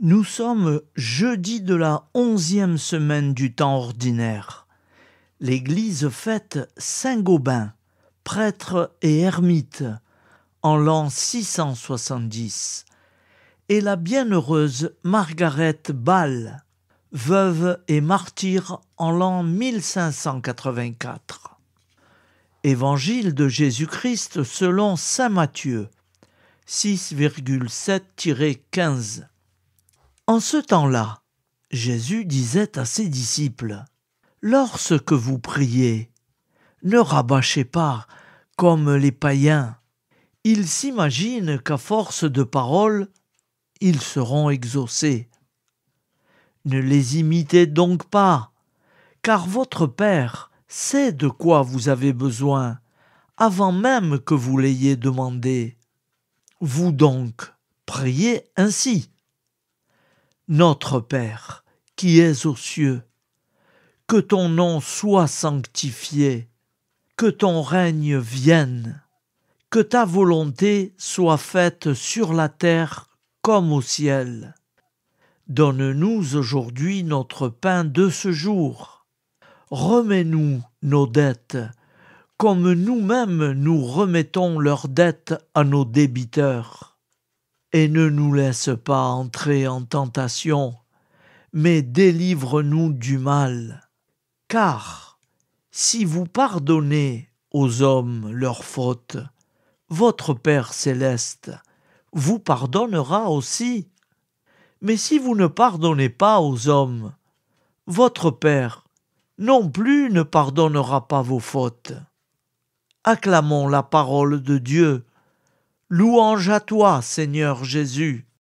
Nous sommes jeudi de la onzième semaine du temps ordinaire. L'Église fête Saint Gobain, prêtre et ermite, en l'an 670, et la bienheureuse Margaret Ball, veuve et martyre, en l'an 1584. Évangile de Jésus-Christ selon Saint Matthieu 6,7-15 en ce temps-là, Jésus disait à ses disciples, Lorsque vous priez, ne rabâchez pas comme les païens. Ils s'imaginent qu'à force de paroles, ils seront exaucés. Ne les imitez donc pas, car votre Père sait de quoi vous avez besoin avant même que vous l'ayez demandé. Vous donc priez ainsi. Notre Père, qui es aux cieux, que ton nom soit sanctifié, que ton règne vienne, que ta volonté soit faite sur la terre comme au ciel. Donne-nous aujourd'hui notre pain de ce jour. Remets-nous nos dettes, comme nous-mêmes nous remettons leurs dettes à nos débiteurs et ne nous laisse pas entrer en tentation, mais délivre-nous du mal. Car si vous pardonnez aux hommes leurs fautes, votre Père céleste vous pardonnera aussi. Mais si vous ne pardonnez pas aux hommes, votre Père non plus ne pardonnera pas vos fautes. Acclamons la parole de Dieu. Louange à toi, Seigneur Jésus.